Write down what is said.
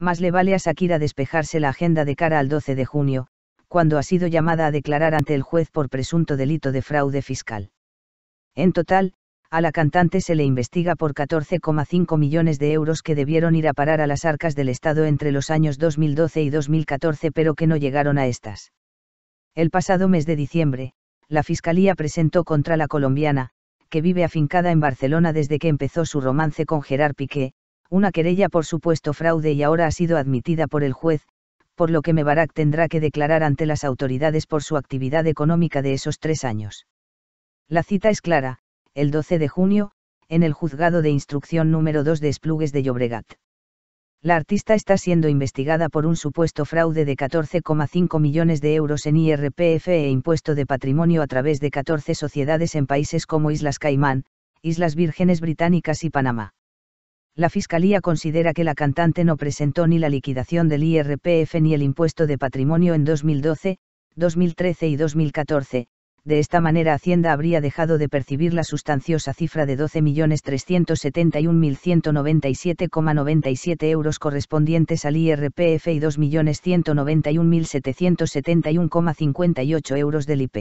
más le vale a Shakira despejarse la agenda de cara al 12 de junio, cuando ha sido llamada a declarar ante el juez por presunto delito de fraude fiscal. En total, a la cantante se le investiga por 14,5 millones de euros que debieron ir a parar a las arcas del Estado entre los años 2012 y 2014 pero que no llegaron a estas. El pasado mes de diciembre, la Fiscalía presentó contra la colombiana, que vive afincada en Barcelona desde que empezó su romance con Gerard Piqué, una querella por supuesto fraude y ahora ha sido admitida por el juez, por lo que Mebarak tendrá que declarar ante las autoridades por su actividad económica de esos tres años. La cita es clara, el 12 de junio, en el juzgado de instrucción número 2 de Esplugues de Llobregat. La artista está siendo investigada por un supuesto fraude de 14,5 millones de euros en IRPF e impuesto de patrimonio a través de 14 sociedades en países como Islas Caimán, Islas Vírgenes Británicas y Panamá la Fiscalía considera que la cantante no presentó ni la liquidación del IRPF ni el impuesto de patrimonio en 2012, 2013 y 2014, de esta manera Hacienda habría dejado de percibir la sustanciosa cifra de 12.371.197,97 euros correspondientes al IRPF y 2.191.771,58 euros del IP.